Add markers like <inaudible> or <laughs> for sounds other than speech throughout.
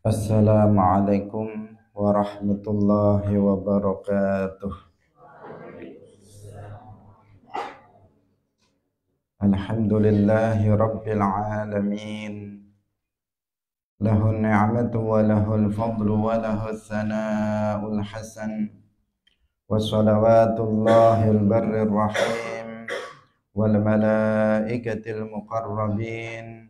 Assalamualaikum warahmatullahi wabarakatuh Alhamdulillahi rabbil alamin Lahu ni'matu wa lahu al-fadlu wa lahu sana'ul hasan Wa salawatullahi al-barri rahim Wal malaikatil muqarrabin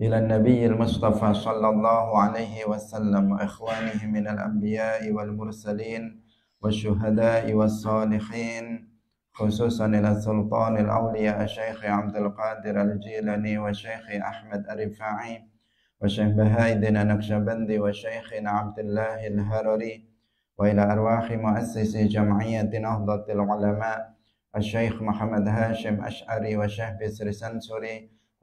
إلى النبي المصطفى صلى الله عليه وسلم وإخوانه من الأنبياء والمرسلين والشهداء والصالحين خصوصا إلى السلطان الأولياء الشيخ عبد القادر الجيلاني والشيخ أحمد الرفاعي والشيخ بهاء الدين النكشبندي والشيخ عبد الله الهرري وإلى أرواح مؤسس جمعية نهضة العلماء الشيخ محمد هاشم أشعري والشيخ بسر سنسوري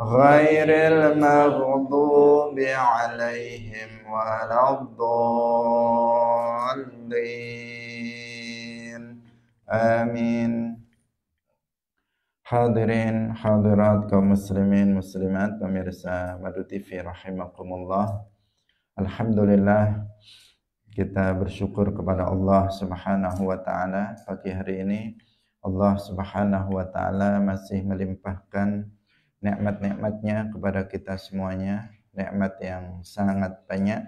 غير المغضوب عليهم ولا الضالين آمين حاضرين Hadirin, hadirat, مسلمات muslimin, muslimat, pemirsa رحمكم الله الحمد لله kita bersyukur kepada Allah Subhanahu wa Ta'ala. Pagi hari ini, Allah Subhanahu wa Ta'ala masih melimpahkan nikmat-nikmatnya kepada kita semuanya, nikmat yang sangat banyak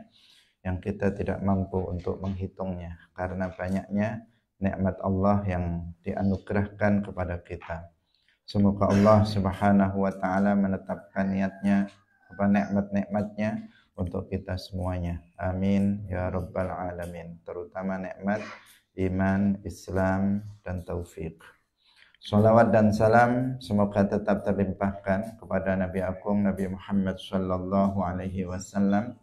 yang kita tidak mampu untuk menghitungnya karena banyaknya nikmat Allah yang dianugerahkan kepada kita. Semoga Allah Subhanahu wa taala menetapkan niatnya apa nikmat-nikmatnya untuk kita semuanya. Amin ya rabbal alamin. Terutama nikmat iman, Islam dan taufik. Salawat dan salam semoga tetap terlimpahkan kepada Nabi Agung Nabi Muhammad Sallallahu Alaihi Wasallam,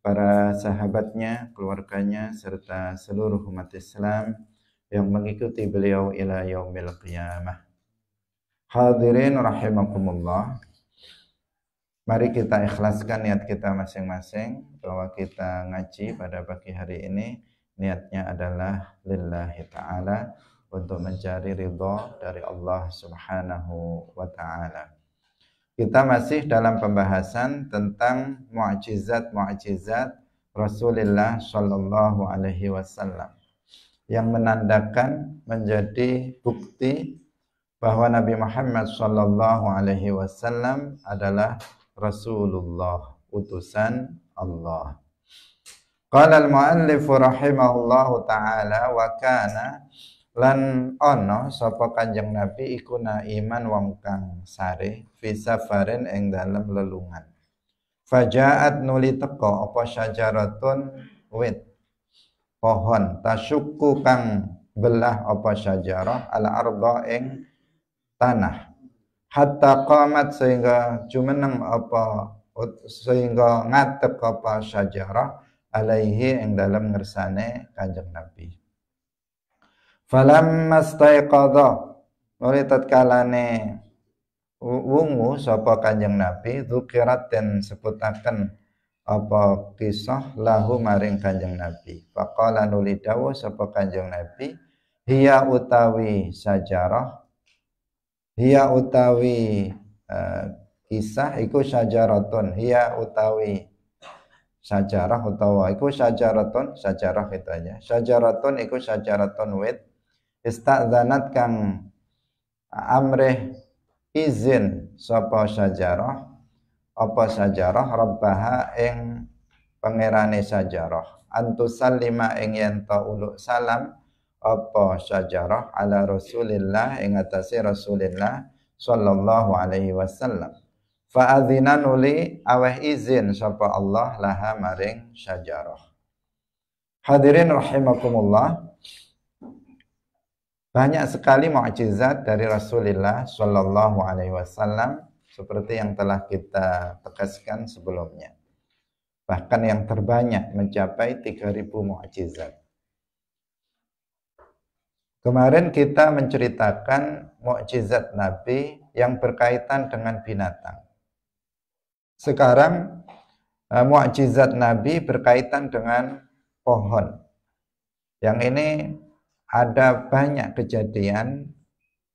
para sahabatnya, keluarganya, serta seluruh umat Islam yang mengikuti beliau ila yaumil qiyamah. Hadirin rahimakumullah. Mari kita ikhlaskan niat kita masing-masing bahwa kita ngaji pada pagi hari ini niatnya adalah lillahi ta'ala untuk mencari ridho dari Allah Subhanahu wa taala. Kita masih dalam pembahasan tentang mukjizat-mukjizat Rasulullah Shallallahu alaihi wasallam yang menandakan menjadi bukti bahwa Nabi Muhammad Shallallahu alaihi wasallam adalah Rasulullah, utusan Allah. Qala al-muallif rahimahullahu taala wa lan ono sapa kanjeng nabi iku naiman wong kang sare fi safarin ing dalem lelungan fajaat nuli teko apa syajaratun wit pohon tasyukku kang belah apa syajarah al arda ing tanah hatta qamat sehingga jumeneng apa sehingga ngatek apa syajarah alaihi ing dalam ngersane kanjeng nabi Falamma staiqadha oleh tatkalane wungu sapa Kanjeng Nabi dzukirat den sebutaken apa kisah lahu maring Kanjeng Nabi. Faqala nuli dawuh sapa Kanjeng Nabi hiya utawi sajarah hiya utawi uh, kisah iku sajaratun hiya utawi sajarah utawa iku sajaratun sajarah itu aja sajaratun iku sajaratun wit istadzanat kang amreh izin sapa sajarah apa sajarah rabbaha ing pangerane sajarah antusallima ing yen uluk salam apa sajarah ala rasulillah ing atase rasulillah sallallahu alaihi wasallam fa adzinanu li aweh izin sapa Allah laha maring sajarah hadirin rahimakumullah banyak sekali mukjizat dari Rasulullah Shallallahu Alaihi Wasallam seperti yang telah kita tegaskan sebelumnya. Bahkan yang terbanyak mencapai 3.000 mukjizat. Kemarin kita menceritakan mukjizat Nabi yang berkaitan dengan binatang. Sekarang eh, mukjizat Nabi berkaitan dengan pohon. Yang ini ada banyak kejadian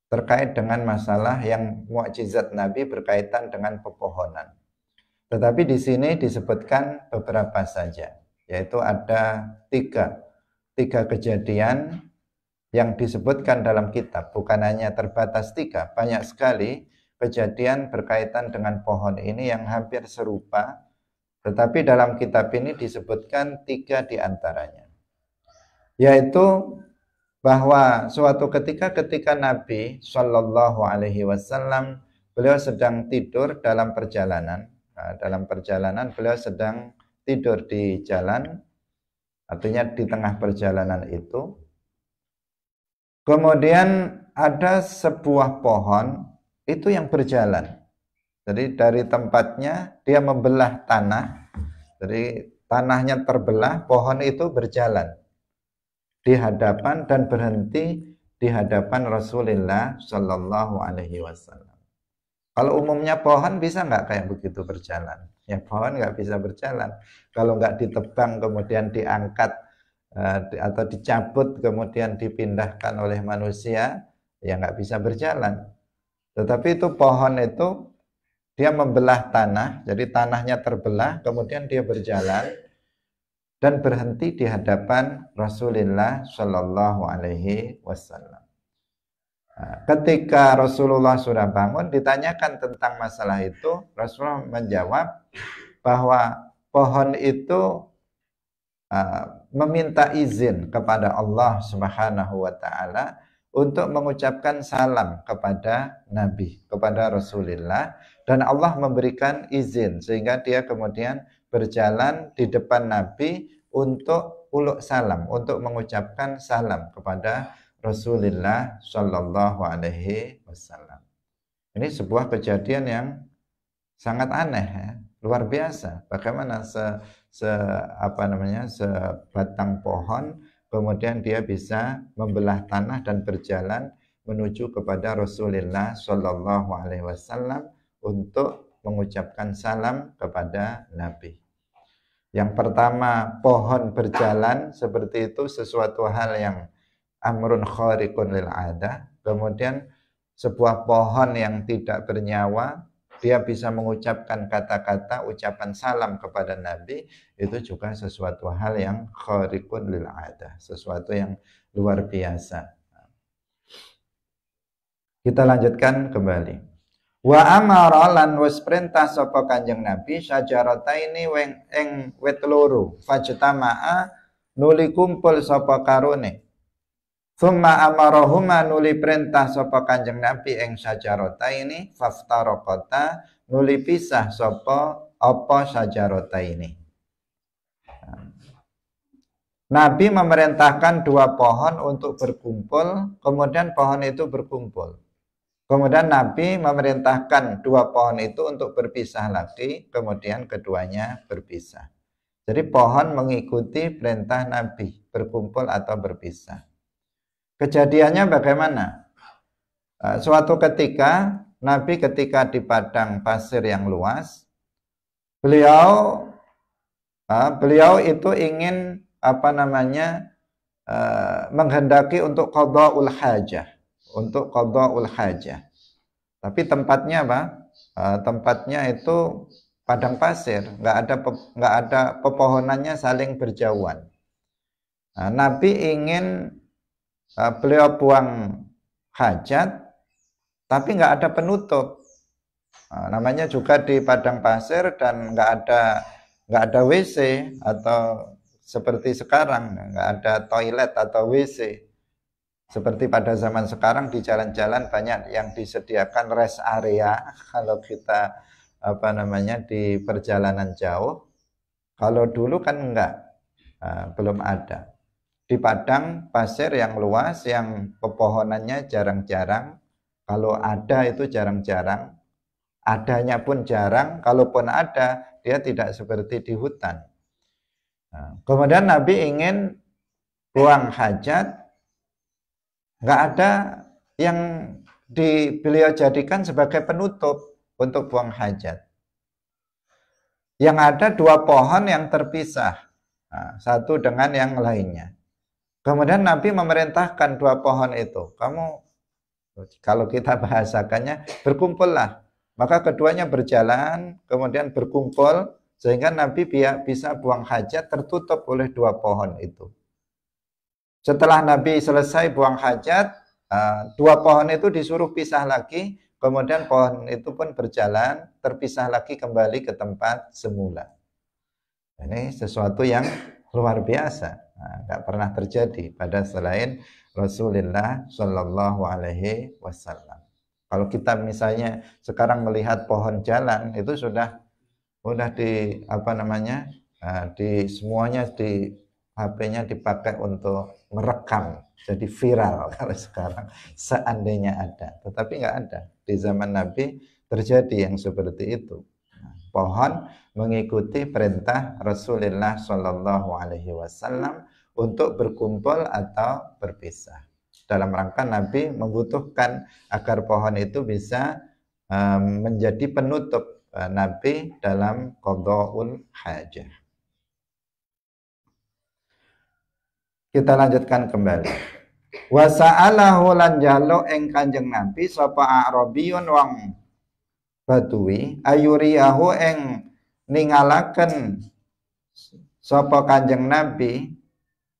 terkait dengan masalah yang mukjizat Nabi berkaitan dengan pepohonan. Tetapi di sini disebutkan beberapa saja, yaitu ada tiga, tiga kejadian yang disebutkan dalam kitab, bukan hanya terbatas tiga, banyak sekali kejadian berkaitan dengan pohon ini yang hampir serupa, tetapi dalam kitab ini disebutkan tiga di antaranya, yaitu bahwa suatu ketika ketika Nabi Shallallahu Alaihi Wasallam beliau sedang tidur dalam perjalanan nah, dalam perjalanan beliau sedang tidur di jalan artinya di tengah perjalanan itu kemudian ada sebuah pohon itu yang berjalan jadi dari tempatnya dia membelah tanah jadi tanahnya terbelah pohon itu berjalan di hadapan dan berhenti di hadapan Rasulullah Shallallahu Alaihi Wasallam. Kalau umumnya pohon bisa nggak kayak begitu berjalan? Ya pohon nggak bisa berjalan. Kalau nggak ditebang kemudian diangkat eh, atau dicabut kemudian dipindahkan oleh manusia, ya nggak bisa berjalan. Tetapi itu pohon itu dia membelah tanah, jadi tanahnya terbelah, kemudian dia berjalan dan berhenti di hadapan Rasulullah Shallallahu Alaihi Wasallam. Nah, ketika Rasulullah sudah bangun, ditanyakan tentang masalah itu, Rasulullah menjawab bahwa pohon itu uh, meminta izin kepada Allah Subhanahu wa taala untuk mengucapkan salam kepada Nabi, kepada Rasulullah dan Allah memberikan izin sehingga dia kemudian berjalan di depan Nabi untuk uluk salam, untuk mengucapkan salam kepada Rasulullah Shallallahu Alaihi Wasallam. Ini sebuah kejadian yang sangat aneh, ya. luar biasa. Bagaimana se, se apa namanya sebatang pohon kemudian dia bisa membelah tanah dan berjalan menuju kepada Rasulullah Shallallahu Alaihi Wasallam untuk mengucapkan salam kepada Nabi. Yang pertama, pohon berjalan seperti itu sesuatu hal yang amrun khariqun lil ada. Kemudian sebuah pohon yang tidak bernyawa, dia bisa mengucapkan kata-kata ucapan salam kepada Nabi, itu juga sesuatu hal yang khariqun lil ada, sesuatu yang luar biasa. Kita lanjutkan kembali. Wa amara lan wis perintah sapa Kanjeng Nabi sajarata ini weng eng wit loro fajtamaa nuli kumpul sapa karone. Thumma amarahuma nuli perintah sapa Kanjeng Nabi eng sajarata ini faftaraqata nuli pisah sapa apa sajarata ini. Nabi memerintahkan dua pohon untuk berkumpul, kemudian pohon itu berkumpul. Kemudian Nabi memerintahkan dua pohon itu untuk berpisah lagi, kemudian keduanya berpisah. Jadi pohon mengikuti perintah Nabi berkumpul atau berpisah. Kejadiannya bagaimana? Eh, suatu ketika Nabi ketika di padang pasir yang luas, beliau eh, beliau itu ingin apa namanya eh, menghendaki untuk qadaul hajah untuk qadhaul hajah. Tapi tempatnya apa? Eh, tempatnya itu padang pasir, nggak ada pe, nggak ada pepohonannya saling berjauhan. Nah, Nabi ingin eh, beliau buang hajat, tapi nggak ada penutup. Nah, namanya juga di padang pasir dan nggak ada nggak ada WC atau seperti sekarang nggak ada toilet atau WC seperti pada zaman sekarang di jalan-jalan banyak yang disediakan rest area kalau kita apa namanya di perjalanan jauh. Kalau dulu kan enggak, uh, belum ada. Di padang pasir yang luas yang pepohonannya jarang-jarang, kalau ada itu jarang-jarang. Adanya pun jarang, kalaupun ada dia tidak seperti di hutan. Nah, kemudian Nabi ingin buang hajat nggak ada yang di, beliau jadikan sebagai penutup untuk buang hajat. Yang ada dua pohon yang terpisah, nah, satu dengan yang lainnya. Kemudian Nabi memerintahkan dua pohon itu, kamu kalau kita bahasakannya berkumpullah. Maka keduanya berjalan, kemudian berkumpul sehingga Nabi bisa buang hajat tertutup oleh dua pohon itu. Setelah Nabi selesai buang hajat, eh, dua pohon itu disuruh pisah lagi, kemudian pohon itu pun berjalan terpisah lagi kembali ke tempat semula. Ini sesuatu yang luar biasa, nah, nggak pernah terjadi pada selain Rasulullah Shallallahu Alaihi Wasallam. Kalau kita misalnya sekarang melihat pohon jalan itu sudah sudah di apa namanya eh, di semuanya di HP-nya dipakai untuk merekam jadi viral <laughs> kalau sekarang seandainya ada tetapi nggak ada di zaman Nabi terjadi yang seperti itu nah, pohon mengikuti perintah Rasulullah Shallallahu Alaihi Wasallam untuk berkumpul atau berpisah dalam rangka Nabi membutuhkan agar pohon itu bisa eh, menjadi penutup eh, Nabi dalam kodohul hajah Kita lanjutkan kembali. Wa sa'alahu lan jalo ing Kanjeng Nabi sapa Arabiyun wong Batui ayuriahu ing ningalaken sapa Kanjeng Nabi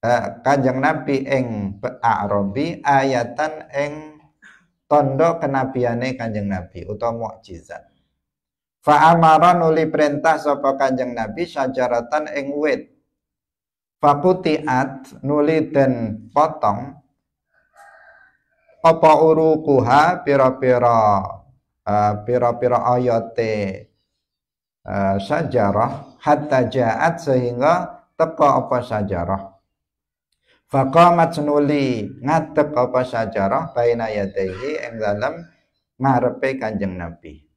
eh, Kanjeng Nabi ing Arabi ayatan ing tondo kenabiane Kanjeng Nabi utawa mukjizat. Fa amara nuli perintah sapa Kanjeng Nabi syajaratan ing wit Fakutiat nuli dan potong apa urukuha pira-pira uh, pira-pira ayote uh, sajarah hatta jaat sehingga teka apa sajarah fakamat nuli ngadep apa sajarah baina yatehi yang dalam ngarepe kanjeng nabi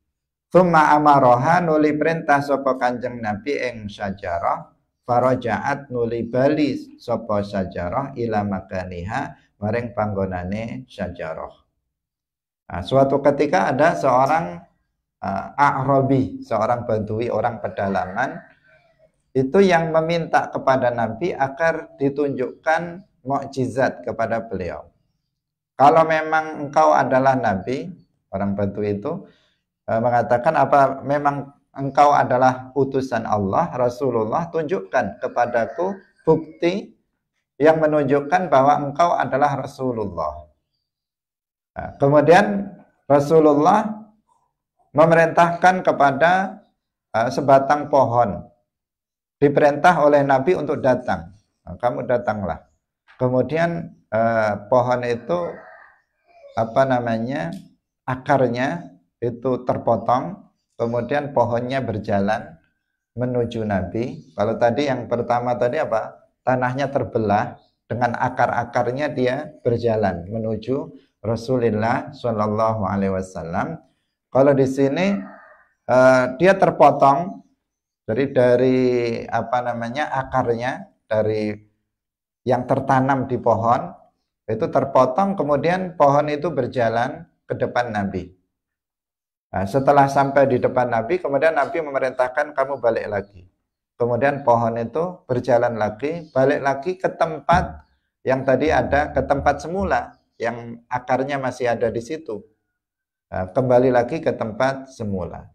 Thumma amaroha nuli perintah sopo kanjeng nabi eng sajarah Farajaat nuli bali sapa sajarah ila makaniha panggonane sajarah. Nah, suatu ketika ada seorang uh, Arabi, seorang Badui, orang pedalaman itu yang meminta kepada Nabi agar ditunjukkan mukjizat kepada beliau. Kalau memang engkau adalah nabi, orang bantu itu eh, mengatakan apa memang engkau adalah utusan Allah, Rasulullah, tunjukkan kepadaku bukti yang menunjukkan bahwa engkau adalah Rasulullah. Nah, kemudian Rasulullah memerintahkan kepada eh, sebatang pohon. Diperintah oleh Nabi untuk datang. Nah, kamu datanglah. Kemudian eh, pohon itu apa namanya? akarnya itu terpotong Kemudian pohonnya berjalan menuju Nabi. Kalau tadi yang pertama tadi apa? Tanahnya terbelah dengan akar-akarnya dia berjalan menuju Rasulullah Shallallahu Alaihi Wasallam. Kalau di sini uh, dia terpotong dari dari apa namanya akarnya dari yang tertanam di pohon itu terpotong kemudian pohon itu berjalan ke depan Nabi. Nah, setelah sampai di depan Nabi, kemudian Nabi memerintahkan kamu balik lagi. Kemudian pohon itu berjalan lagi, balik lagi ke tempat yang tadi ada, ke tempat semula yang akarnya masih ada di situ. Nah, kembali lagi ke tempat semula.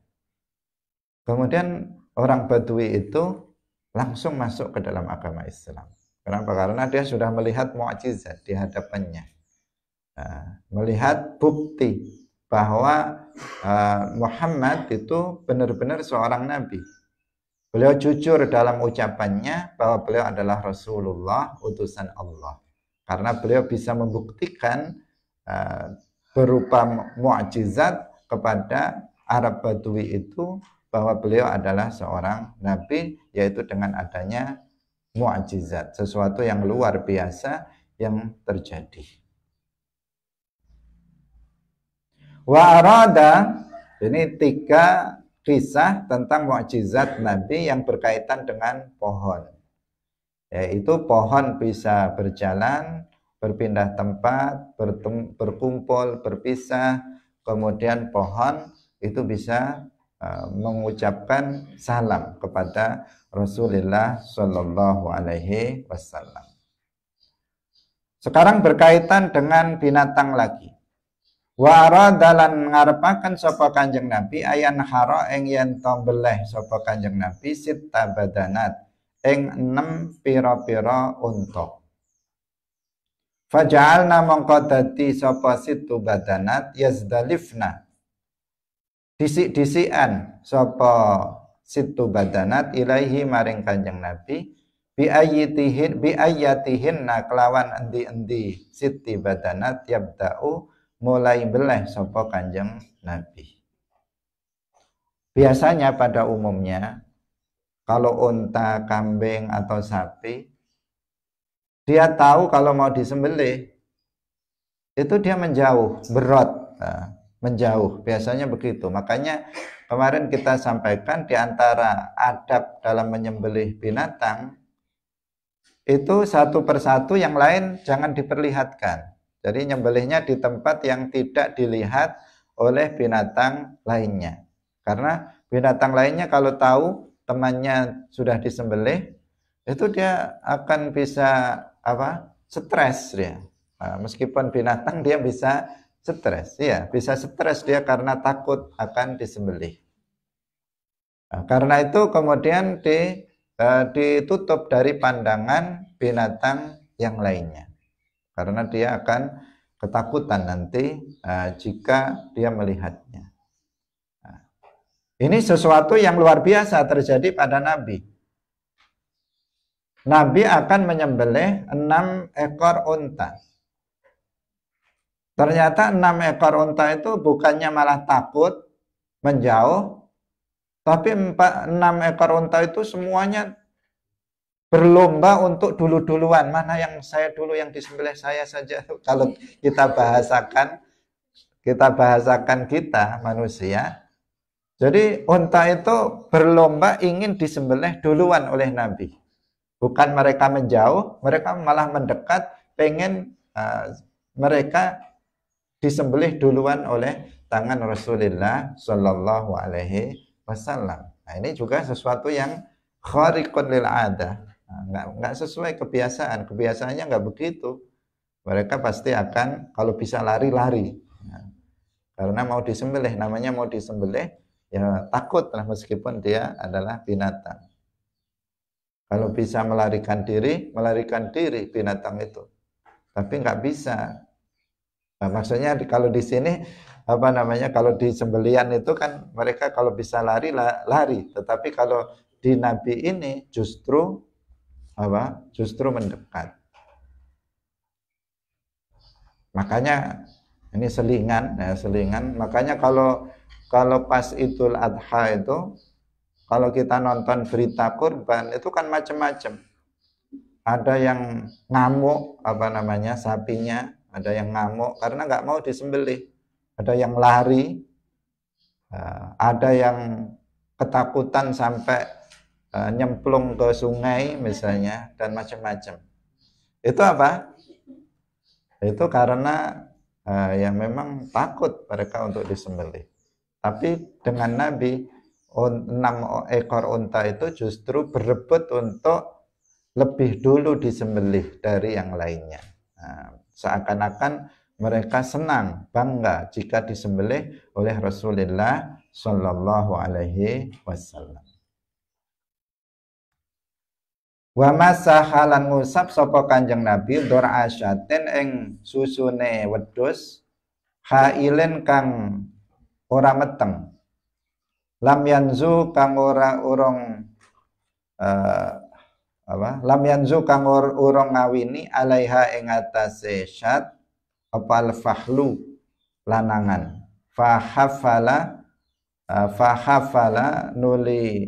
Kemudian orang Badui itu langsung masuk ke dalam agama Islam. Kenapa? Karena dia sudah melihat mukjizat di hadapannya. Nah, melihat bukti bahwa eh, Muhammad itu benar-benar seorang nabi. Beliau jujur dalam ucapannya bahwa beliau adalah Rasulullah, utusan Allah. Karena beliau bisa membuktikan uh, berupa mukjizat kepada Arab Badui itu bahwa beliau adalah seorang nabi yaitu dengan adanya mukjizat, sesuatu yang luar biasa yang terjadi. Wa arada ini tiga kisah tentang mukjizat Nabi yang berkaitan dengan pohon. Yaitu pohon bisa berjalan, berpindah tempat, bertem, berkumpul, berpisah, kemudian pohon itu bisa uh, mengucapkan salam kepada Rasulullah Shallallahu Alaihi Wasallam. Sekarang berkaitan dengan binatang lagi. Wa aradalan ngarepakan sapa Kanjeng Nabi ayan haro eng yen tombeleh sapa Kanjeng Nabi sita badanat eng enam pira-pira unta. fajalna mongko dadi sapa situ badanat yazdalifna. Disik-disikan sapa situ badanat ilaihi maring Kanjeng Nabi bi ayyatihin bi na kelawan endi-endi siti badanat yabda'u mulai beleh sopo kanjeng Nabi. Biasanya pada umumnya kalau unta, kambing atau sapi dia tahu kalau mau disembelih itu dia menjauh, berot, nah, menjauh. Biasanya begitu. Makanya kemarin kita sampaikan di antara adab dalam menyembelih binatang itu satu persatu yang lain jangan diperlihatkan jadi nyembelihnya di tempat yang tidak dilihat oleh binatang lainnya. Karena binatang lainnya kalau tahu temannya sudah disembelih, itu dia akan bisa apa? stres dia. Nah, meskipun binatang dia bisa stres, ya bisa stres dia karena takut akan disembelih. Nah, karena itu kemudian di, uh, ditutup dari pandangan binatang yang lainnya karena dia akan ketakutan nanti uh, jika dia melihatnya. Nah, ini sesuatu yang luar biasa terjadi pada Nabi. Nabi akan menyembelih enam ekor unta. Ternyata enam ekor unta itu bukannya malah takut menjauh, tapi empat, enam ekor unta itu semuanya berlomba untuk dulu-duluan mana yang saya dulu yang disembelih saya saja <laughs> kalau kita bahasakan kita bahasakan kita manusia jadi unta itu berlomba ingin disembelih duluan oleh Nabi bukan mereka menjauh mereka malah mendekat pengen uh, mereka disembelih duluan oleh tangan Rasulullah Shallallahu Alaihi Wasallam nah, ini juga sesuatu yang khariqun lil adah Nah, nggak nggak sesuai kebiasaan. Kebiasaannya nggak begitu. Mereka pasti akan kalau bisa lari-lari. Nah, karena mau disembelih, namanya mau disembelih, ya takut lah meskipun dia adalah binatang. Kalau bisa melarikan diri, melarikan diri binatang itu. Tapi nggak bisa. Nah, maksudnya kalau di sini apa namanya kalau di sembelian itu kan mereka kalau bisa lari lari. Tetapi kalau di Nabi ini justru apa justru mendekat makanya ini selingan ya selingan makanya kalau kalau pas Idul Adha itu kalau kita nonton berita kurban itu kan macam-macam ada yang ngamuk apa namanya sapinya ada yang ngamuk karena nggak mau disembelih ada yang lari eh, ada yang ketakutan sampai Eh, nyemplung ke sungai misalnya dan macam-macam. Itu apa? Itu karena uh, ya memang takut mereka untuk disembelih. Tapi dengan Nabi enam ekor unta itu justru berebut untuk lebih dulu disembelih dari yang lainnya. Nah, seakan-akan mereka senang bangga jika disembelih oleh Rasulullah Shallallahu Alaihi Wasallam. Wa masahalan ngusap sapa Kanjeng Nabi dorasyaten ing susune wedhus hailen kang ora meteng. Lam yanzu kang ora urong uh, eh, apa? Lam yanzu kang or, urung ngawini alaiha ing atase syat apal fahlu lanangan. Fahafala uh, eh, fahafala nuli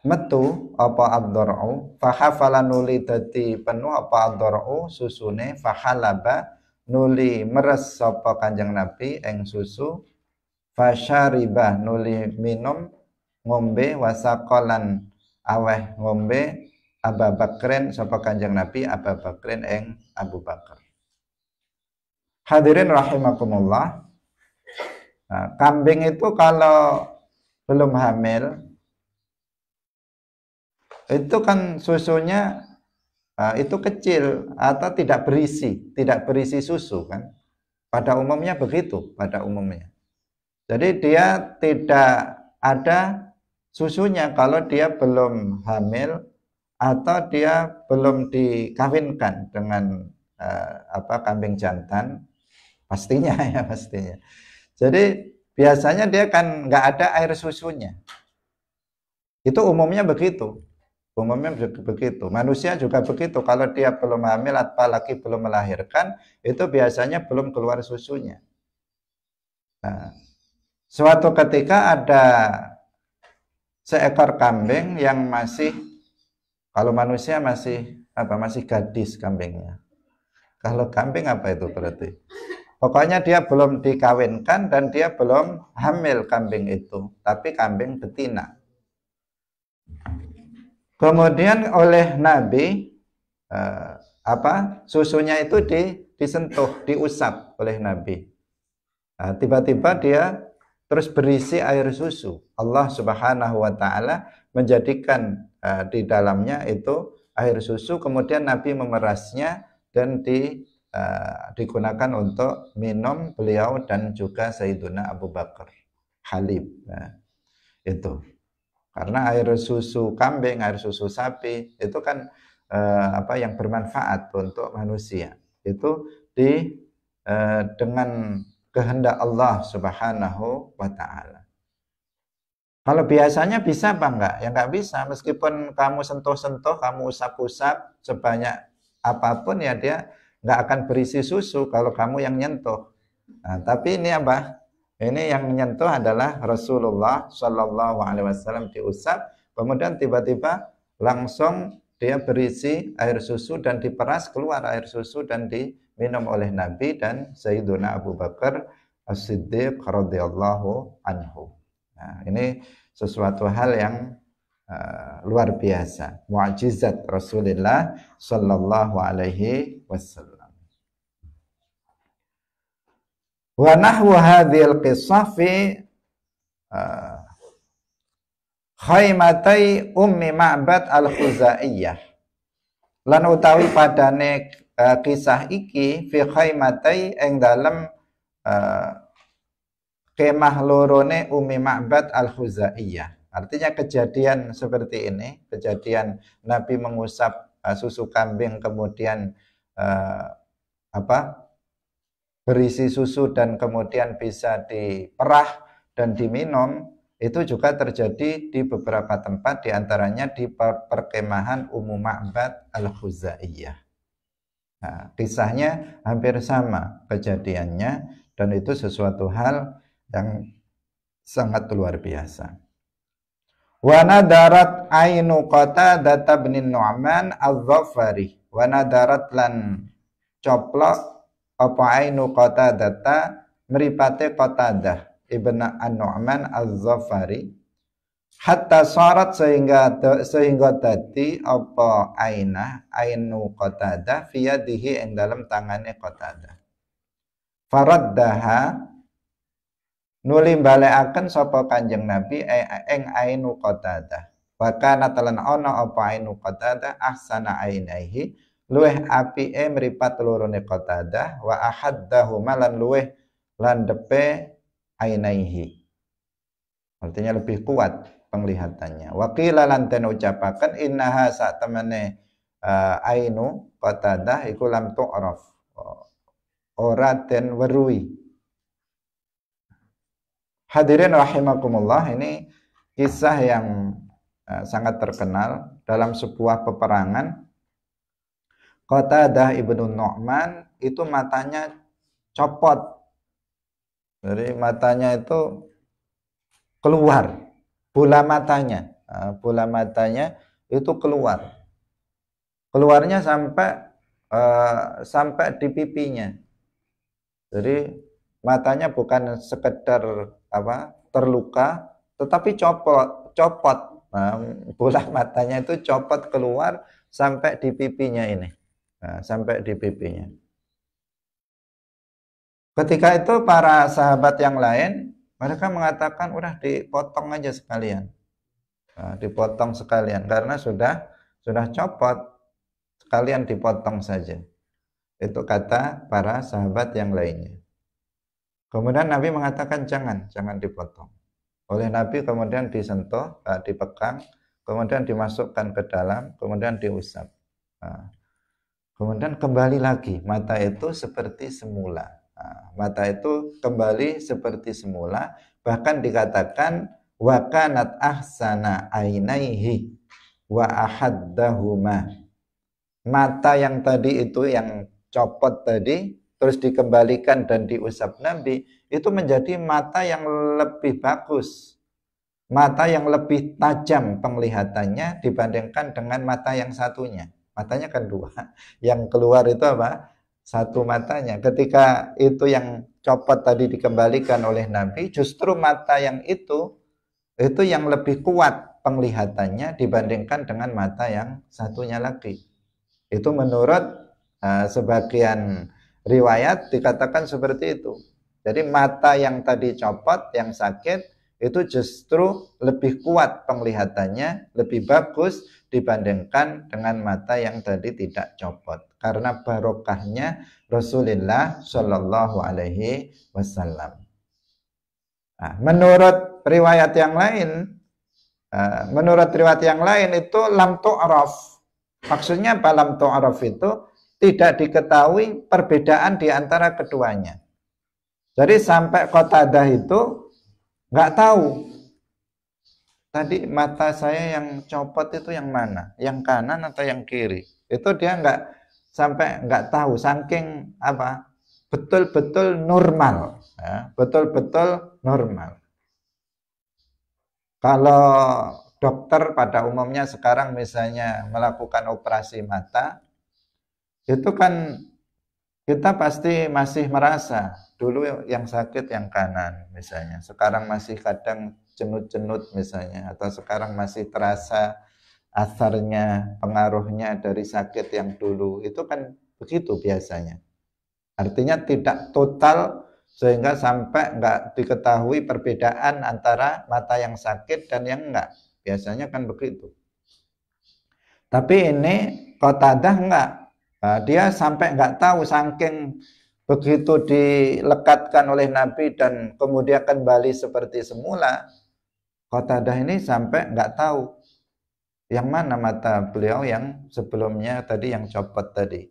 metu apa ad-dhar'u fahafala nuli dadi penuh apa ad-dhar'u susune fahalaba nuli meres sapa Kanjeng Nabi eng susu fasyariba nuli minum ngombe wasakolan aweh ngombe Abu Bakrin sapa Kanjeng Nabi Abu Bakrin eng Abu Bakar Hadirin rahimakumullah Nah, kambing itu kalau belum hamil itu kan susunya uh, itu kecil atau tidak berisi, tidak berisi susu kan. Pada umumnya begitu, pada umumnya. Jadi dia tidak ada susunya kalau dia belum hamil atau dia belum dikawinkan dengan uh, apa kambing jantan pastinya <laughs> ya pastinya. Jadi biasanya dia kan nggak ada air susunya. Itu umumnya begitu. Umumnya juga begitu. Manusia juga begitu. Kalau dia belum hamil, apalagi belum melahirkan, itu biasanya belum keluar susunya. Nah, suatu ketika ada seekor kambing yang masih, kalau manusia masih apa masih gadis kambingnya. Kalau kambing apa itu berarti? Pokoknya dia belum dikawinkan dan dia belum hamil kambing itu, tapi kambing betina. Kemudian oleh Nabi eh, apa susunya itu di, disentuh, diusap oleh Nabi. tiba eh, tiba-tiba dia terus berisi air susu. Allah Subhanahu wa taala menjadikan eh, di dalamnya itu air susu kemudian Nabi memerasnya dan di uh, digunakan untuk minum beliau dan juga Sayyiduna Abu Bakar Halib nah, itu karena air susu kambing, air susu sapi itu kan eh, apa yang bermanfaat untuk manusia. Itu di eh, dengan kehendak Allah Subhanahu wa taala. Kalau biasanya bisa apa enggak? Ya enggak bisa. Meskipun kamu sentuh-sentuh, kamu usap-usap sebanyak apapun ya dia enggak akan berisi susu kalau kamu yang nyentuh. Nah, tapi ini apa? Ini yang menyentuh adalah Rasulullah Shallallahu Alaihi Wasallam diusap, kemudian tiba-tiba langsung dia berisi air susu dan diperas keluar air susu dan diminum oleh Nabi dan Sayyiduna Abu Bakar As-Siddiq radhiyallahu anhu. Nah, ini sesuatu hal yang uh, luar biasa, mukjizat Rasulullah Shallallahu alaihi wasallam. Wa nahwa hadhil qisah fi khaymatai ummi ma'bad al-khuzaiyah lan utawi padane ah, kisah iki fi khaymatai ing dalem ah, kemah lorone ummi ma'bad al-khuzaiyah artinya kejadian seperti ini kejadian nabi mengusap ah, susu kambing kemudian apa berisi susu dan kemudian bisa diperah dan diminum itu juga terjadi di beberapa tempat diantaranya di perkemahan Umum Ma'bad Al-Khuzaiyah. Nah, kisahnya hampir sama kejadiannya dan itu sesuatu hal yang sangat luar biasa. wana darat ainu data bin Nu'man al-Zafari wana darat lan coplok apa ainu kota data meripate kota dah ibn an-nu'man al zafari hatta syarat sehingga sehingga tadi apa aina ainu kota dah via dihi yang dalam tangannya farad qatadah faraddaha nuli akan sopo kanjeng nabi eng ainu kota dah. bahkan natalan ono apa ainu kota dah ahsana ainaihi luweh e meripat lorone Qatadah wa ahaddahu malan luweh landepe ainaihi. Artinya lebih kuat penglihatannya. Waqila lan ten ucapaken innaha sa temene uh, ainu kotada iku lam tu'raf. Ora ten werui. Hadirin rahimakumullah ini kisah yang uh, sangat terkenal dalam sebuah peperangan Kota Qatadah ibnu Nu'man itu matanya copot. Jadi matanya itu keluar, bola matanya, nah, bola matanya itu keluar. Keluarnya sampai eh, sampai di pipinya. Jadi matanya bukan sekedar apa terluka, tetapi copot, copot. Nah, bola matanya itu copot keluar sampai di pipinya ini. Nah, sampai DPP-nya. Ketika itu para sahabat yang lain, mereka mengatakan udah dipotong aja sekalian. Nah, dipotong sekalian karena sudah sudah copot. Sekalian dipotong saja. Itu kata para sahabat yang lainnya. Kemudian Nabi mengatakan jangan, jangan dipotong. Oleh Nabi kemudian disentuh, eh, dipegang, kemudian dimasukkan ke dalam, kemudian diusap. Nah, Kemudian kembali lagi, mata itu seperti semula. Nah, mata itu kembali seperti semula, bahkan dikatakan wakanat ahsana ainaihi wa ahaddahuma. Mata yang tadi itu yang copot tadi terus dikembalikan dan diusap Nabi itu menjadi mata yang lebih bagus mata yang lebih tajam penglihatannya dibandingkan dengan mata yang satunya matanya kan dua <laughs> yang keluar itu apa satu matanya ketika itu yang copot tadi dikembalikan oleh Nabi justru mata yang itu itu yang lebih kuat penglihatannya dibandingkan dengan mata yang satunya lagi itu menurut uh, sebagian riwayat dikatakan seperti itu jadi mata yang tadi copot yang sakit itu justru lebih kuat penglihatannya, lebih bagus dibandingkan dengan mata yang tadi tidak copot karena barokahnya Rasulullah Shallallahu Alaihi Wasallam. Nah, menurut riwayat yang lain, eh, menurut riwayat yang lain itu lam tu'raf. Maksudnya apa lam tu'raf itu tidak diketahui perbedaan di antara keduanya. Jadi sampai kota dah itu nggak tahu tadi mata saya yang copot itu yang mana? Yang kanan atau yang kiri? Itu dia nggak sampai nggak tahu saking apa betul-betul normal, betul ya, betul-betul normal. Kalau dokter pada umumnya sekarang misalnya melakukan operasi mata, itu kan kita pasti masih merasa dulu yang sakit yang kanan misalnya, sekarang masih kadang cenut-cenut misalnya atau sekarang masih terasa asarnya, pengaruhnya dari sakit yang dulu. Itu kan begitu biasanya. Artinya tidak total sehingga sampai nggak diketahui perbedaan antara mata yang sakit dan yang enggak. Biasanya kan begitu. Tapi ini kota dah enggak. Nah, dia sampai nggak tahu saking begitu dilekatkan oleh Nabi dan kemudian kembali seperti semula Qatadah ini sampai nggak tahu yang mana mata beliau yang sebelumnya tadi yang copot tadi,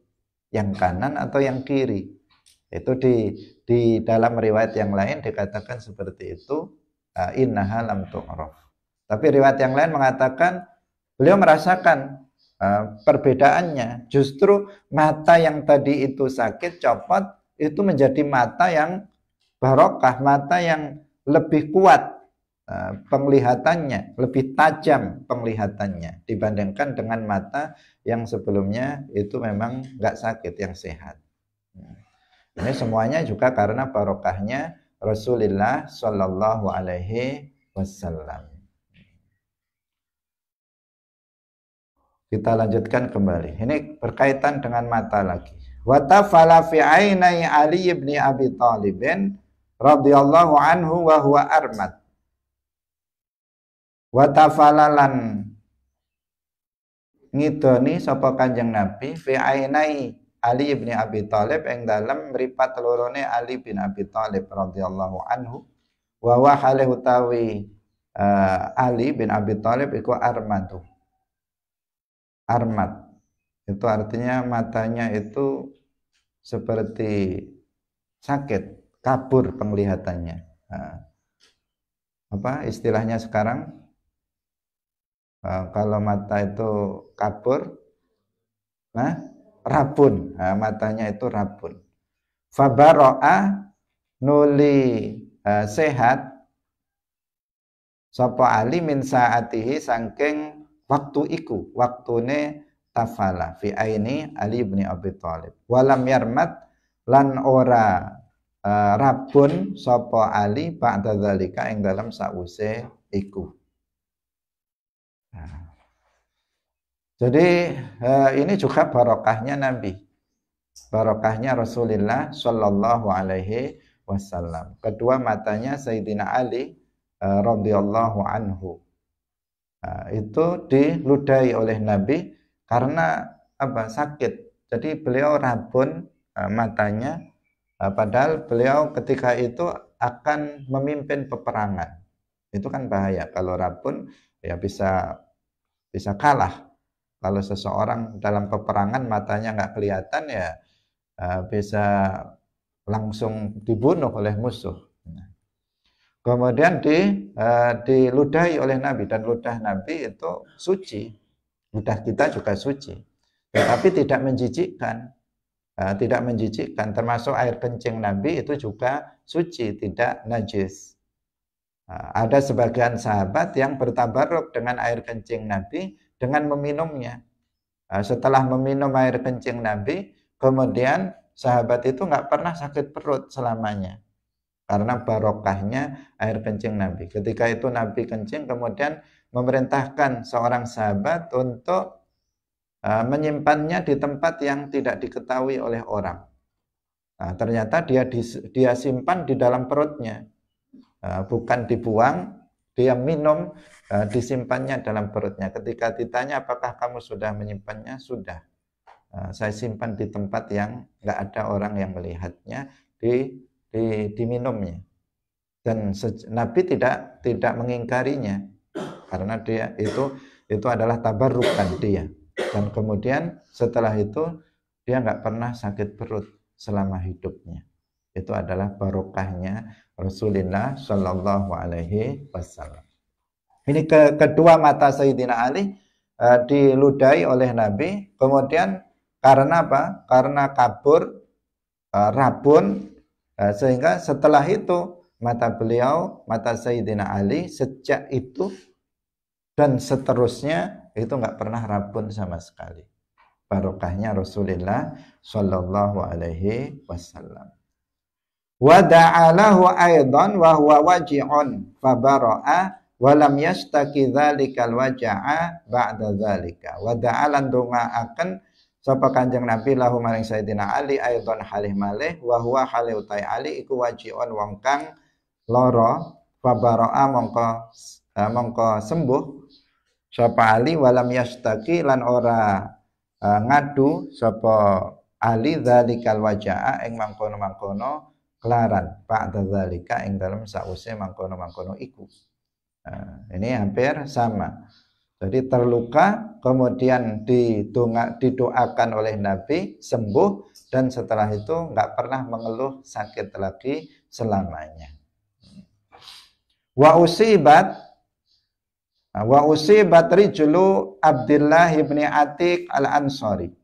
yang kanan atau yang kiri. Itu di di dalam riwayat yang lain dikatakan seperti itu ah, innaha lam tu'raf. Tapi riwayat yang lain mengatakan beliau merasakan uh, perbedaannya. Justru mata yang tadi itu sakit copot itu menjadi mata yang barokah, mata yang lebih kuat Eh, penglihatannya, lebih tajam penglihatannya dibandingkan dengan mata yang sebelumnya itu memang nggak sakit, yang sehat. Hmm. Ini semuanya juga karena barokahnya Rasulullah Shallallahu Alaihi Wasallam. Kita lanjutkan kembali. Ini berkaitan dengan mata lagi. Watafala fi ainai Ali ibni Abi Talibin radhiyallahu anhu wa huwa armat watafalalan ngidoni sapa Kanjeng Nabi fi ainai Ali bin Abi Thalib ing dalem mripat lorone Ali bin Abi Thalib radhiyallahu anhu wa wa utawi uh, Ali bin Abi Thalib iku armatu armat itu artinya matanya itu seperti sakit kabur penglihatannya nah, apa istilahnya sekarang Eh, kalau mata itu kapur, nah, eh, rapun. Nah, eh, matanya itu rapun. Fabaro'a nuli uh, sehat Sopo ali min saatihi sangking waktu iku waktune tafala fi aini ali bin abi thalib walam yarmat lan ora uh, rabun sopo ali pak dalika ing dalam sause iku Nah. Jadi eh, ini juga barokahnya Nabi. Barokahnya Rasulullah Shallallahu Alaihi Wasallam. Kedua matanya Sayyidina Ali eh, radhiyallahu anhu nah, itu diludahi oleh Nabi karena apa sakit. Jadi beliau rabun eh, matanya. Nah, padahal beliau ketika itu akan memimpin peperangan. Itu kan bahaya kalau rabun ya bisa bisa kalah kalau seseorang dalam peperangan matanya nggak kelihatan ya eh, bisa langsung dibunuh oleh musuh nah. kemudian di eh, diludahi oleh Nabi dan ludah Nabi itu suci ludah kita juga suci tetapi tidak menjijikkan eh, tidak menjijikkan termasuk air kencing Nabi itu juga suci tidak najis Nah, ada sebagian sahabat yang bertabaruk dengan air kencing Nabi dengan meminumnya. Nah, setelah meminum air kencing Nabi, kemudian sahabat itu nggak pernah sakit perut selamanya. Karena barokahnya air kencing Nabi. Ketika itu Nabi kencing, kemudian memerintahkan seorang sahabat untuk e, menyimpannya di tempat yang tidak diketahui oleh orang. Nah, ternyata dia dia simpan di dalam perutnya. Eh, bukan dibuang, dia minum, eh, disimpannya dalam perutnya. Ketika ditanya apakah kamu sudah menyimpannya, sudah. Eh, saya simpan di tempat yang nggak ada orang yang melihatnya di, di diminumnya. Dan Nabi tidak tidak mengingkarinya karena dia itu itu adalah tabarukan dia. Dan kemudian setelah itu dia nggak pernah sakit perut selama hidupnya. Itu adalah barokahnya Rasulullah Shallallahu Alaihi Wasallam. Ini ke kedua mata Sayyidina Ali uh, eh, diludahi oleh Nabi. Kemudian karena apa? Karena kabur, uh, rabun, uh, sehingga setelah itu mata beliau, mata Sayyidina Ali sejak itu dan seterusnya itu nggak pernah rabun sama sekali. Barokahnya Rasulullah Shallallahu Alaihi Wasallam wa da'alahu aidan wa huwa waji'un bara'a wa lam yastaki dzalikal waja'a ba'da dzalika wa da'alan akan sapa kanjeng nabi lahu maring sayidina ali aidan halih malih wa huwa halih utai ali iku waji'un wong kang lara fabaroa mongko eh, mongko sembuh sapa ali wa lam yastaki lan ora uh, ngadu sapa ali dzalikal waja'a ing mangkono-mangkono kelaran Pak dalika ing dalam sause mangkono-mangkono iku. Nah, ini hampir sama. Jadi terluka kemudian didunga, didoakan oleh Nabi sembuh dan setelah itu nggak pernah mengeluh sakit lagi selamanya. Wa usibat nah, wa usibat julu Abdillah ibni Atik al Ansori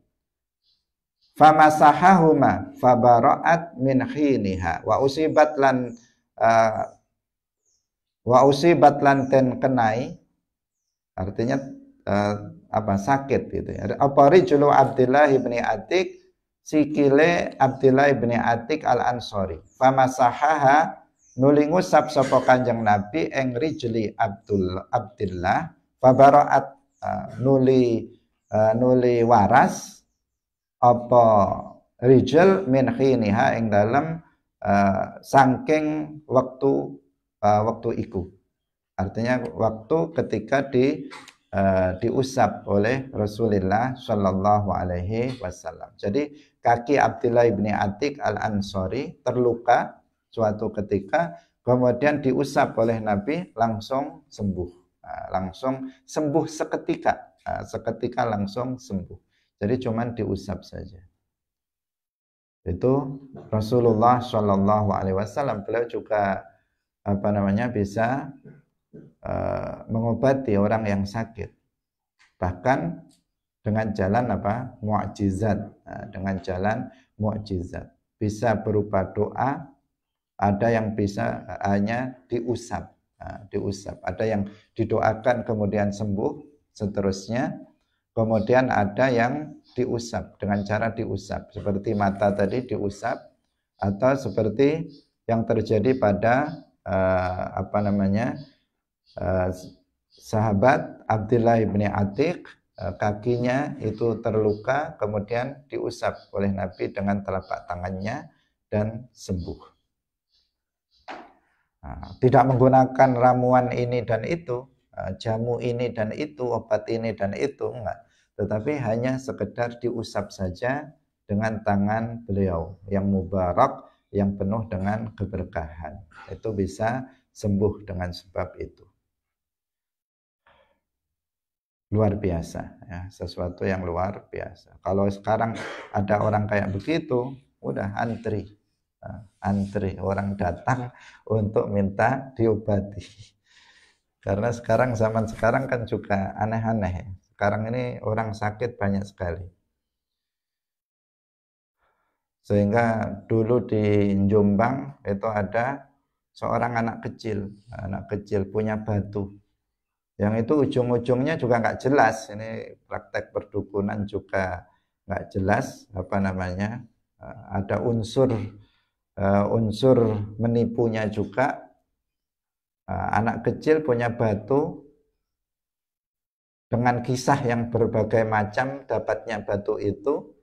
famasahahuma fabara'at min khiniha wa usibat lan uh, wa usibat lan ten kenai artinya uh, apa sakit gitu ya apa rijulu abdillah ibni Atik sikile abdillah ibni Atik al Ansori famasahaha nulingu sab sopo kanjeng Nabi eng rijli Abdul abdillah fabaraat uh, nuli uh, nuli waras apa rijal min khiniha ing dalam uh, eh, sangking waktu uh, waktu iku artinya waktu ketika di uh, diusap oleh Rasulullah Shallallahu Alaihi Wasallam jadi kaki Abdullah bin Atik al Ansori terluka suatu ketika kemudian diusap oleh Nabi langsung sembuh uh, langsung sembuh seketika uh, seketika langsung sembuh jadi cuman diusap saja. Itu Rasulullah Shallallahu Alaihi Wasallam beliau juga apa namanya bisa uh, mengobati orang yang sakit. Bahkan dengan jalan apa mukjizat, nah, dengan jalan mukjizat bisa berupa doa, ada yang bisa hanya diusap, nah, diusap. Ada yang didoakan kemudian sembuh, seterusnya Kemudian ada yang diusap dengan cara diusap seperti mata tadi diusap atau seperti yang terjadi pada uh, apa namanya uh, sahabat Abdullah bin Atik uh, eh, kakinya itu terluka kemudian diusap oleh Nabi dengan telapak tangannya dan sembuh. Nah, tidak menggunakan ramuan ini dan itu, jamu ini dan itu, obat ini dan itu enggak tetapi hanya sekedar diusap saja dengan tangan beliau yang mubarak yang penuh dengan keberkahan itu bisa sembuh dengan sebab itu luar biasa ya sesuatu yang luar biasa kalau sekarang ada orang kayak begitu udah antri ya, antri orang datang untuk minta diobati karena sekarang zaman sekarang kan juga aneh-aneh sekarang ini orang sakit banyak sekali. Sehingga dulu di Jombang itu ada seorang anak kecil, anak kecil punya batu. Yang itu ujung-ujungnya juga nggak jelas. Ini praktek perdukunan juga nggak jelas apa namanya. Eh, ada unsur eh, unsur menipunya juga. Eh, anak kecil punya batu, dengan kisah yang berbagai macam dapatnya batu itu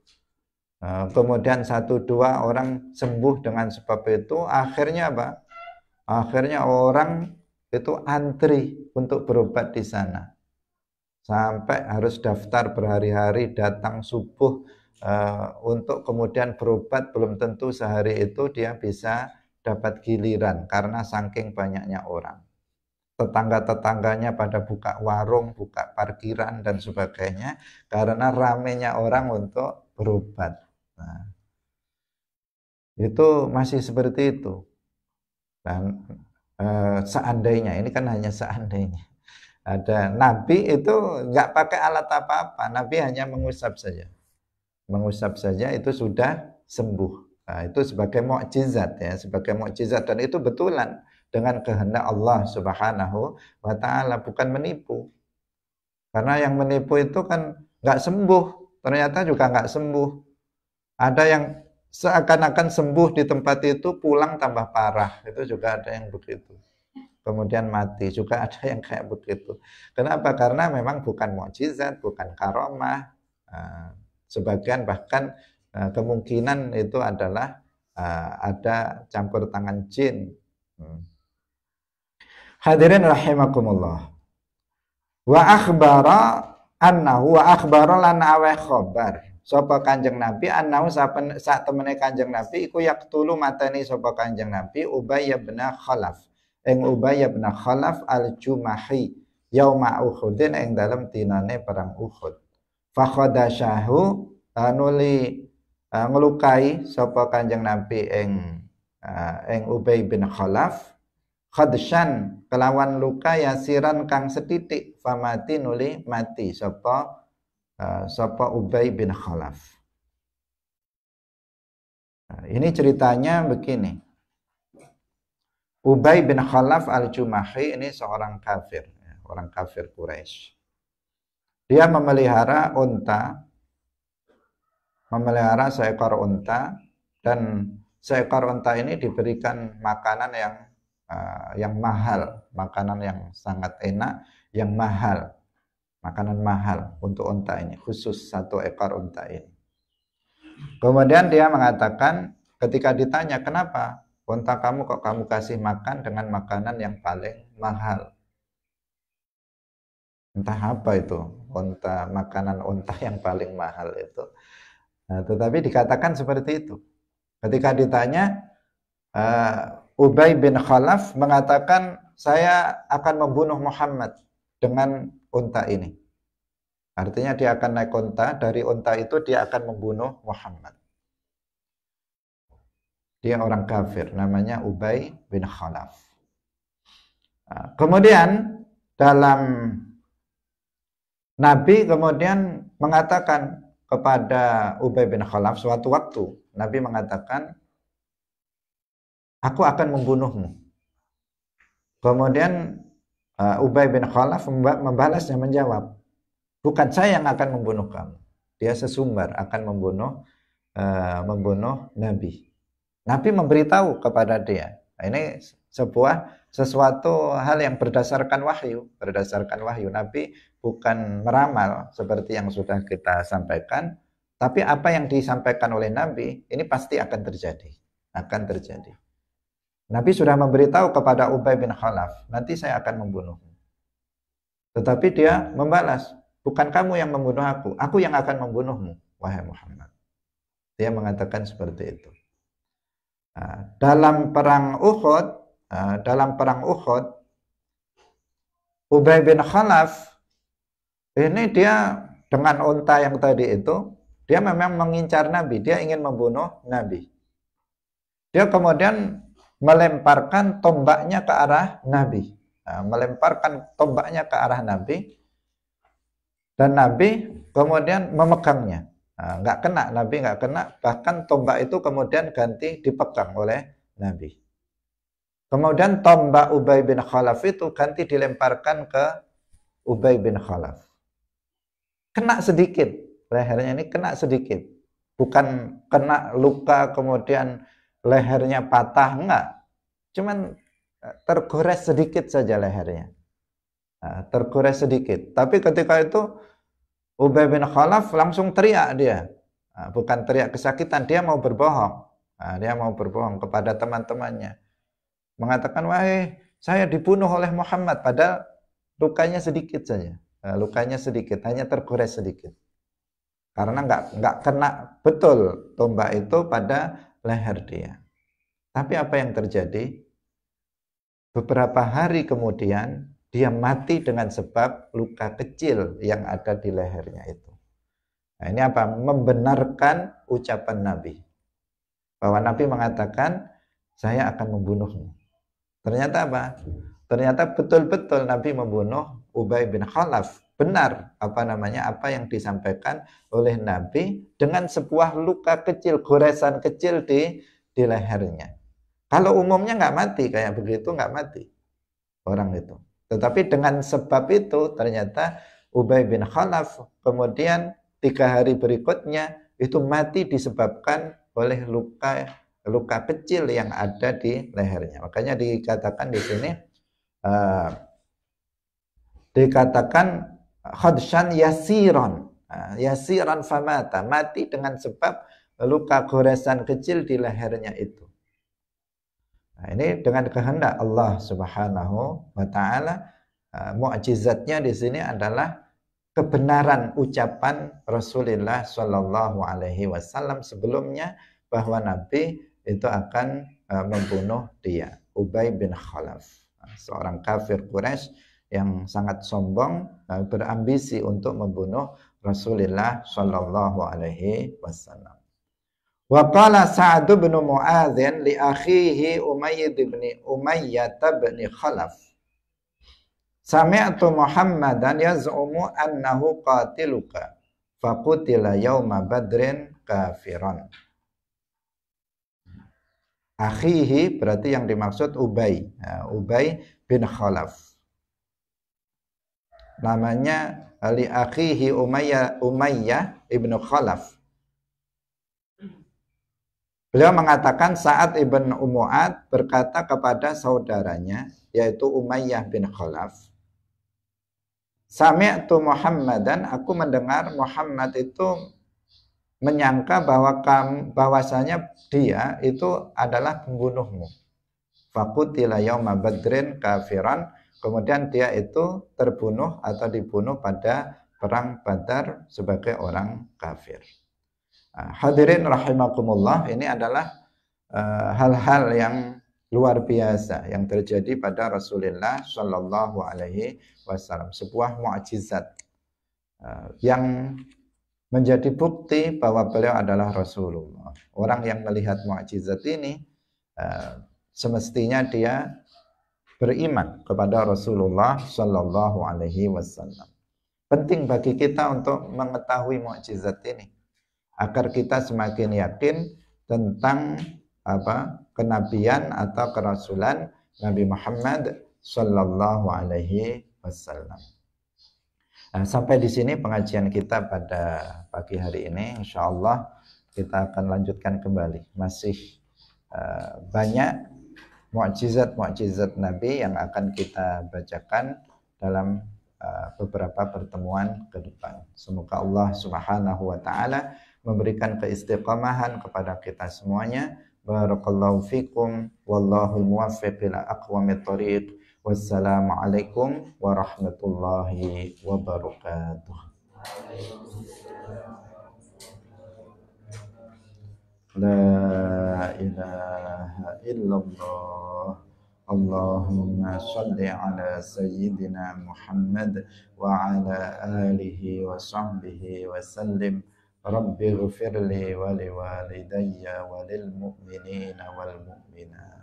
eh, kemudian satu dua orang sembuh dengan sebab itu akhirnya apa akhirnya orang itu antri untuk berobat di sana sampai harus daftar berhari-hari datang subuh eh, untuk kemudian berobat belum tentu sehari itu dia bisa dapat giliran karena saking banyaknya orang tetangga-tetangganya pada buka warung, buka parkiran dan sebagainya karena ramenya orang untuk berobat. Nah, itu masih seperti itu. Dan e, seandainya ini kan hanya seandainya. Ada nabi itu nggak pakai alat apa-apa, nabi hanya mengusap saja. Mengusap saja itu sudah sembuh. Nah, itu sebagai mukjizat ya, sebagai mukjizat dan itu betulan dengan kehendak Allah Subhanahu wa taala, bukan menipu. Karena yang menipu itu kan nggak sembuh, ternyata juga nggak sembuh. Ada yang seakan-akan sembuh di tempat itu pulang tambah parah, itu juga ada yang begitu. Kemudian mati juga ada yang kayak begitu. Kenapa? Karena memang bukan mukjizat, bukan karomah. Ah, sebagian bahkan ah, kemungkinan itu adalah ah, ada campur tangan jin. Hmm. Hadirin rahimakumullah. Wa akhbara annahu wa akhbara lan awe khabar. Sapa Kanjeng Nabi annahu saat sak temene Kanjeng Nabi iku yaqtulu mateni sapa Kanjeng Nabi Ubay bin Khalaf. Ing Ubay bin Khalaf al-Jumahi yauma Uhudin ing dalem tinane perang Uhud. Fakhodashahu eh, nuli uh, ngelukai sapa Kanjeng Nabi Eng uh, eh, ing Ubay bin Khalaf khadshan kelawan luka yasiran kang setitik famati nuli mati sapa uh, sapa Ubay bin Khalaf nah, ini ceritanya begini Ubay bin Khalaf al-Jumahi ini seorang kafir ya, orang kafir Quraisy dia memelihara unta memelihara seekor unta dan seekor unta ini diberikan makanan yang Ah, yang mahal, makanan yang sangat enak, yang mahal, makanan mahal untuk unta ini, khusus satu ekor unta ini. Kemudian dia mengatakan ketika ditanya kenapa unta kamu kok kamu kasih makan dengan makanan yang paling mahal. Entah apa itu, unta makanan unta yang paling mahal itu. Nah, tetapi dikatakan seperti itu. Ketika ditanya, ah, Ubay bin Khalaf mengatakan saya akan membunuh Muhammad dengan unta ini. Artinya dia akan naik unta, dari unta itu dia akan membunuh Muhammad. Dia orang kafir, namanya Ubay bin Khalaf. Nah, kemudian dalam Nabi kemudian mengatakan kepada Ubay bin Khalaf suatu waktu Nabi mengatakan aku akan membunuhmu. Kemudian uh, Ubay bin Khalaf membalasnya menjawab, bukan saya yang akan membunuh kamu. Dia sesumbar akan membunuh uh, membunuh Nabi. Nabi memberitahu kepada dia. Nah, ini sebuah sesuatu hal yang berdasarkan wahyu, berdasarkan wahyu Nabi bukan meramal seperti yang sudah kita sampaikan, tapi apa yang disampaikan oleh Nabi ini pasti akan terjadi, akan terjadi. Nabi sudah memberitahu kepada Ubay bin Khalaf, nanti saya akan membunuhmu. Tetapi dia membalas, bukan kamu yang membunuh aku, aku yang akan membunuhmu, wahai Muhammad. Dia mengatakan seperti itu. Nah, dalam perang Uhud, nah, dalam perang Uhud, Ubay bin Khalaf ini dia dengan onta yang tadi itu, dia memang mengincar Nabi, dia ingin membunuh Nabi. Dia kemudian melemparkan tombaknya ke arah Nabi. Nah, melemparkan tombaknya ke arah Nabi dan Nabi kemudian memegangnya. Nah, kena, Nabi nggak kena. Bahkan tombak itu kemudian ganti dipegang oleh Nabi. Kemudian tombak Ubay bin Khalaf itu ganti dilemparkan ke Ubay bin Khalaf. Kena sedikit, lehernya ini kena sedikit. Bukan kena luka kemudian lehernya patah enggak cuman eh, tergores sedikit saja lehernya eh, tergores sedikit tapi ketika itu Ubay bin Khalaf langsung teriak dia eh, bukan teriak kesakitan dia mau berbohong dia mau berbohong kepada teman-temannya mengatakan wahai saya dibunuh oleh Muhammad padahal lukanya sedikit saja lukanya sedikit hanya tergores sedikit karena nggak nggak kena betul tombak itu pada leher dia. Tapi apa yang terjadi? Beberapa hari kemudian dia mati dengan sebab luka kecil yang ada di lehernya itu. Nah, ini apa? Membenarkan ucapan Nabi. Bahwa Nabi mengatakan, saya akan membunuhmu. Ternyata apa? Ternyata betul-betul Nabi membunuh Ubay bin Khalaf benar apa namanya apa yang disampaikan oleh Nabi dengan sebuah luka kecil goresan kecil di di lehernya. Kalau umumnya nggak mati kayak begitu nggak mati orang itu. Tetapi dengan sebab itu ternyata Ubay bin Khalaf kemudian tiga hari berikutnya itu mati disebabkan oleh luka luka kecil yang ada di lehernya. Makanya dikatakan di sini uh, dikatakan khadshan yasiron ah, yasiran famata mati dengan sebab luka goresan kecil di lehernya itu nah, ini dengan kehendak Allah subhanahu wa ta'ala uh, di sini adalah kebenaran ucapan Rasulullah Shallallahu Alaihi Wasallam sebelumnya bahwa Nabi itu akan uh, membunuh dia Ubay bin Khalaf seorang kafir Quraisy yang sangat sombong eh, berambisi untuk membunuh Rasulullah Shallallahu Alaihi Wasallam. Wakala Saad bin Mu'adz li akhihi Umayyad bin Umayyah bin Khalaf. Sami'tu Muhammadan yaz'umu annahu qatiluka faqutila yauma badrin kafiran. Akhihi berarti yang dimaksud Ubay. Eh, Ubay bin Khalaf namanya li akhihi Umayyah Umayyah ibnu Khalaf. Beliau mengatakan saat ibn Umu'ad berkata kepada saudaranya yaitu Umayyah bin Khalaf. Sami'tu dan aku mendengar Muhammad itu menyangka bahwa kam, bahwasanya dia itu adalah pembunuhmu. Fakutila yawma badrin kafiran Kemudian dia itu terbunuh atau dibunuh pada perang Badar sebagai orang kafir. Nah, hadirin rahimakumullah, ini adalah eh, hal-hal uh, yang luar biasa yang terjadi pada Rasulullah Shallallahu Alaihi Wasallam, sebuah mukjizat uh, yang menjadi bukti bahwa beliau adalah Rasulullah. Orang yang melihat mukjizat ini uh, semestinya dia beriman kepada Rasulullah Shallallahu Alaihi Wasallam. Penting bagi kita untuk mengetahui mukjizat ini agar kita semakin yakin tentang apa kenabian atau kerasulan Nabi Muhammad Shallallahu Alaihi Wasallam. Nah, sampai di sini pengajian kita pada pagi hari ini, insya Allah kita akan lanjutkan kembali. Masih uh, banyak mukjizat-mukjizat Nabi yang akan kita bacakan dalam uh, beberapa pertemuan ke depan. Semoga Allah Subhanahu wa taala memberikan keistiqamahan kepada kita semuanya. Barakallahu fikum wallahu muwaffiq ila aqwamit tariq. Wassalamualaikum warahmatullahi wabarakatuh. لا إله إلا الله اللهم صل على سيدنا محمد وعلى آله وصحبه وسلم رب اغفر لي ولوالدي وللمؤمنين والمؤمنات